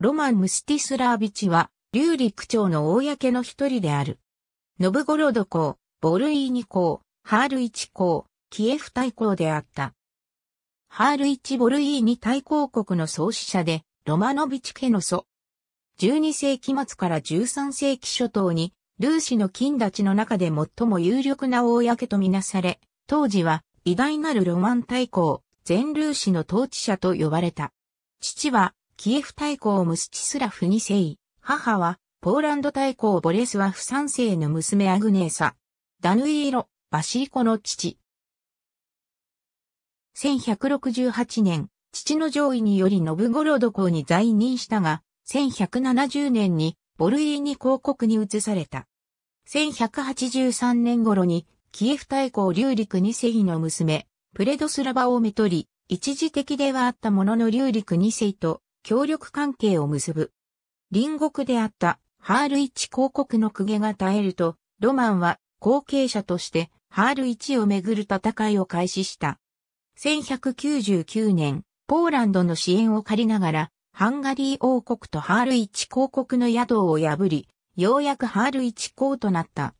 ロマン・ムスティスラービチは、劉陸長の公の一人である。ノブゴロド公、ボルイーニ公、ハールイチ公、キエフ大公であった。ハールイチ・ボルイーニ大公国の創始者で、ロマノビチ家の祖。12世紀末から13世紀初頭に、ルーシの金立ちの中で最も有力な公とみなされ、当時は偉大なるロマン大公、全ルーシの統治者と呼ばれた。父はキエフ大公ムスチスラフ2世、母は、ポーランド大公ボレスワフ3世の娘アグネーサ、ダヌイーロ、バシリコの父。1168年、父の上位によりノブゴロド公に在任したが、1170年にボルイーニ公国に移された。1183年頃に、キエフ大公リューリク2世の娘、プレドスラバをめとり、一時的ではあったもののリューリク2世と協力関係を結ぶ。隣国であったハール一広告の公家が耐えると、ロマンは後継者としてハール一をめぐる戦いを開始した。1199年、ポーランドの支援を借りながら、ハンガリー王国とハール一広告の宿を破り、ようやくハール一公となった。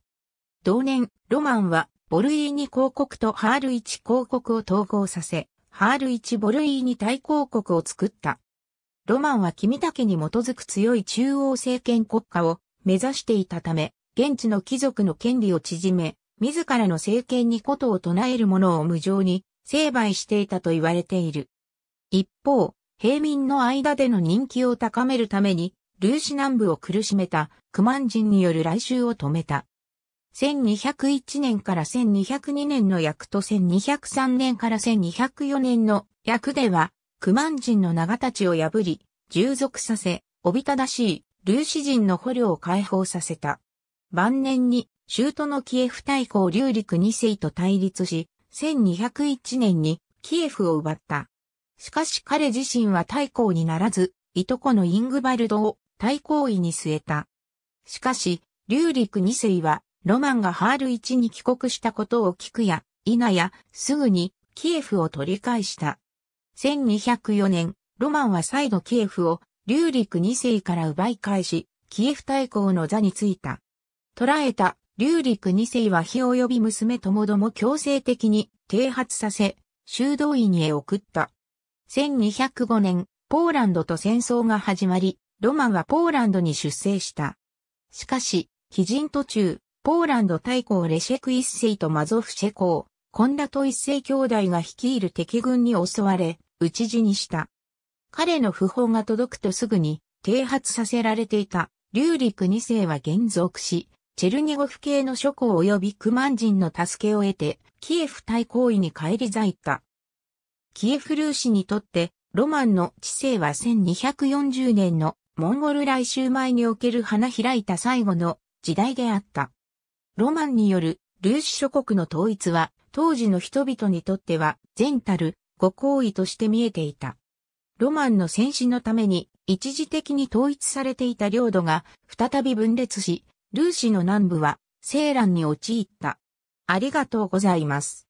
同年、ロマンは、ボルイーニ広告とハール一広告を統合させ、ハール一ボルイーニ大広告を作った。ロマンは君だけに基づく強い中央政権国家を目指していたため、現地の貴族の権利を縮め、自らの政権にことを唱える者を無情に成敗していたと言われている。一方、平民の間での人気を高めるために、ルーシ南部を苦しめたクマン人による来襲を止めた。1201年から1202年の役と1203年から1204年の役では、クマン人の長たちを破り、従属させ、おびただしい、ルーシ人の捕虜を解放させた。晩年に、ー都のキエフ大公リューリク二世と対立し、1201年にキエフを奪った。しかし彼自身は大公にならず、いとこのイングバルドを大公位に据えた。しかし、リューリク二世は、ロマンがハール一に帰国したことを聞くや、否や、すぐに、キエフを取り返した。1204年、ロマンは再度キエフを、リューリク2世から奪い返し、キエフ大公の座に就いた。捕らえた、リューリク2世は日及び娘ともども強制的に、停発させ、修道院へ送った。1205年、ポーランドと戦争が始まり、ロマンはポーランドに出征した。しかし、基人途中、ポーランド大公レシェク一世とマゾフシェ公、コンダト一世兄弟が率いる敵軍に襲われ、討ち死にした。彼の訃報が届くとすぐに啓発させられていた、リューリク二世は現属し、チェルニゴフ系の諸侯及びクマン人の助けを得て、キエフ大行為に返り咲いた。キエフルーシにとって、ロマンの知性は1240年のモンゴル来襲前における花開いた最後の時代であった。ロマンによるルーシ諸国の統一は、当時の人々にとっては、前たるご行為として見えていた。ロマンの戦死のために一時的に統一されていた領土が再び分裂し、ルーシの南部は西蘭に陥った。ありがとうございます。